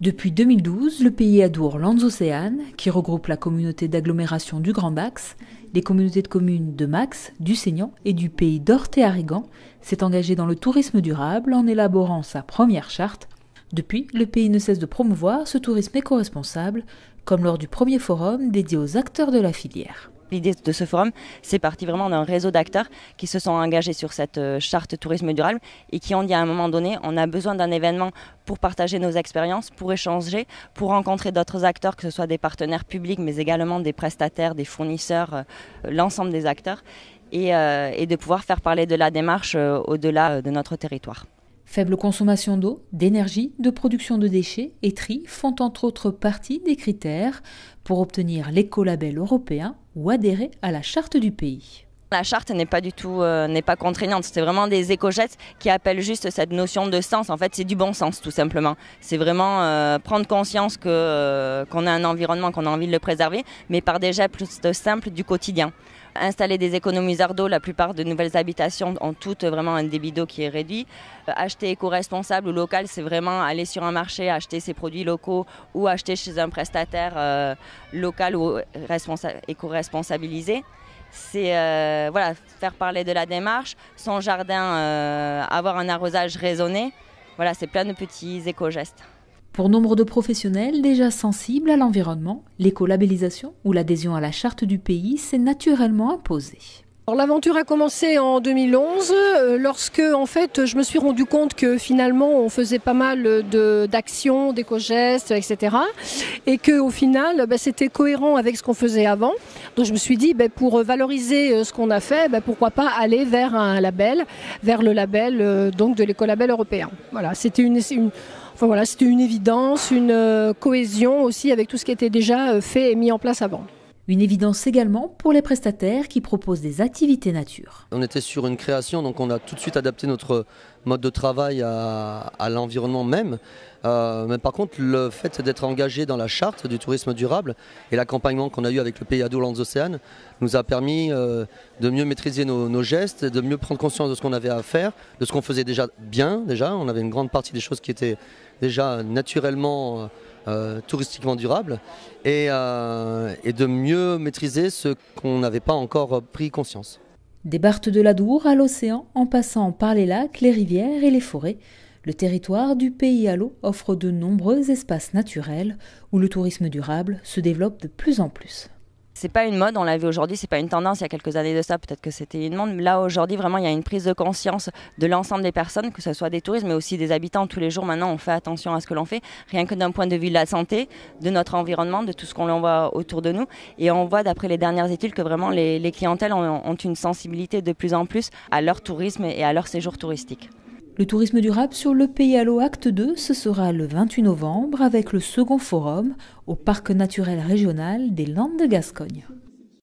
Depuis 2012, le pays adoure Océane, qui regroupe la communauté d'agglomération du Grand Bax, les communautés de communes de Max, du Seignan et du pays d'Orte-et-Arrigan, s'est engagé dans le tourisme durable en élaborant sa première charte. Depuis, le pays ne cesse de promouvoir ce tourisme éco-responsable, comme lors du premier forum dédié aux acteurs de la filière l'idée de ce forum, c'est parti vraiment d'un réseau d'acteurs qui se sont engagés sur cette euh, charte tourisme durable et qui ont dit à un moment donné, on a besoin d'un événement pour partager nos expériences, pour échanger, pour rencontrer d'autres acteurs, que ce soit des partenaires publics, mais également des prestataires, des fournisseurs, euh, l'ensemble des acteurs, euh, et, de pouvoir faire parler de la démarche au-delà de notre territoire. Faible consommation d'eau, d'énergie, de production de déchets et tri font entre autres partie des critères pour obtenir l'écolabel européen ou adhérer à la charte du pays. La charte n'est pas du tout euh, n'est pas contraignante. C'est vraiment des éco qui appellent juste cette notion de sens. En fait, c'est du bon sens tout simplement. C'est vraiment euh, prendre conscience que euh, qu'on a un environnement, qu'on a envie de le préserver, mais par des plus simples du quotidien. Installer des économiseurs d'eau, la plupart de nouvelles habitations ont toutes vraiment un débit d'eau qui est réduit. acheter éco-responsable ou local, c'est vraiment aller sur un marché, acheter ses produits locaux ou acheter chez un prestataire local ou éco-responsabilisé c'est euh, voilà, faire parler de la démarche, son jardin, euh, avoir un arrosage raisonné. Voilà, c'est plein de petits éco-gestes. Pour nombre de professionnels déjà sensibles à l'environnement, l'écolabellisation ou l'adhésion à la charte du pays s'est naturellement imposée. Alors l'aventure a commencé en 2011 euh, lorsque en fait je me suis rendu compte que finalement on faisait pas mal d'actions, d'éco-gestes, etc. Et que au final bah, c'était cohérent avec ce qu'on faisait avant. Donc je me suis dit bah, pour valoriser euh, ce qu'on a fait, bah, pourquoi pas aller vers un label, vers le label euh, donc de l'écolabel européen. Voilà, c'était une, voilà, c'était une évidence, une cohésion aussi avec tout ce qui était déjà fait et mis en place avant. Une évidence également pour les prestataires qui proposent des activités nature. On était sur une création, donc on a tout de suite adapté notre mode de travail à, à l'environnement même. Euh, mais par contre, le fait d'être engagé dans la charte du tourisme durable et l'accompagnement qu'on a eu avec le pays adour Lands Océane nous a permis euh, de mieux maîtriser nos, gestes, de mieux prendre conscience de ce qu'on avait à faire, de ce qu'on faisait déjà bien. Déjà, on avait une grande partie des choses qui étaient déjà naturellement euh, touristiquement durables et, de mieux maîtriser ce qu'on n'avait pas encore pris conscience. Des de l'Adour à l'océan, en passant par les lacs, les rivières et les forêts, le territoire du pays à l'eau offre de nombreux espaces naturels où le tourisme durable se développe de plus en plus. C'est pas une mode, on l'a vu aujourd'hui, c'est pas une tendance il y a quelques années de ça, peut-être que c'était une mode. Là aujourd'hui, vraiment, il y a une prise de conscience de l'ensemble des personnes, que ce soit des touristes, mais aussi des habitants. Tous les jours maintenant, on fait attention à ce que l'on fait, rien que d'un point de vue de la santé, de notre environnement, de tout ce qu'on voit autour de nous. Et on voit d'après les dernières études que vraiment les, clientèles ont une sensibilité de plus en plus à leur tourisme et à leur séjour touristique. Le tourisme durable sur le Pays l'eau, Acte 2, ce sera le 28 novembre avec le second forum au Parc naturel régional des Landes de Gascogne.